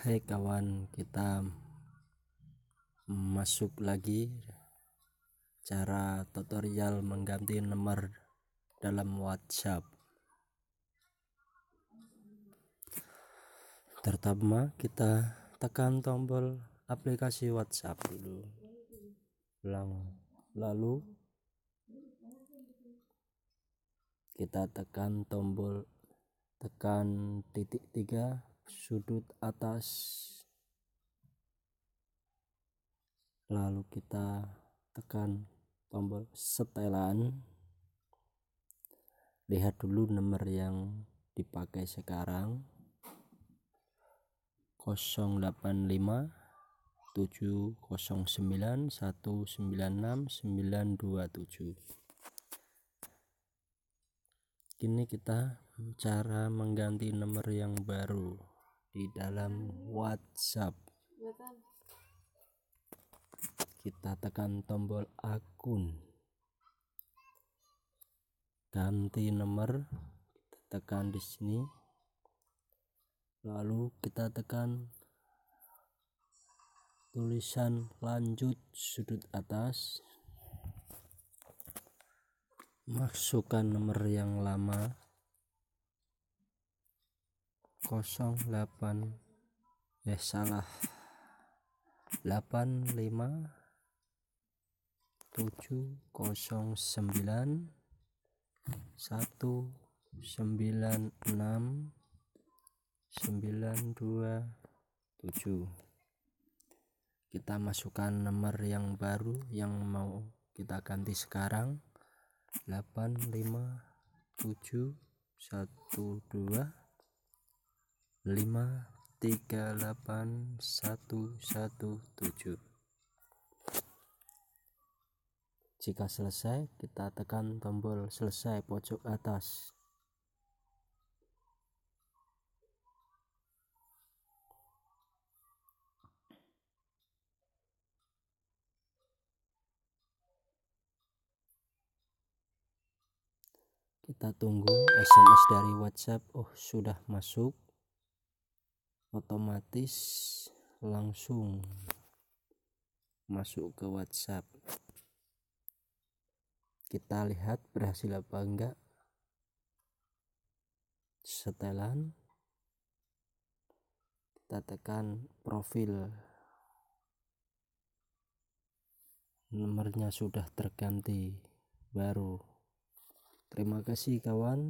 Hai kawan, kita masuk lagi cara tutorial mengganti nomor dalam WhatsApp. Pertama, kita tekan tombol aplikasi WhatsApp dulu. Lalu kita tekan tombol tekan titik tiga sudut atas lalu kita tekan tombol setelan lihat dulu nomor yang dipakai sekarang 085 709 196 927 kini kita cara mengganti nomor yang baru di dalam WhatsApp. Kita tekan tombol akun. Ganti nomor, kita tekan di sini. Lalu kita tekan tulisan lanjut sudut atas. Masukkan nomor yang lama 08 ya salah 85 709 196 927 kita masukkan nomor yang baru yang mau kita ganti sekarang 85712 lima tiga delapan satu satu tujuh jika selesai kita tekan tombol selesai pojok atas kita tunggu SMS dari WhatsApp oh sudah masuk otomatis langsung masuk ke WhatsApp kita lihat berhasil apa enggak setelan kita tekan profil nomornya sudah terganti baru terima kasih kawan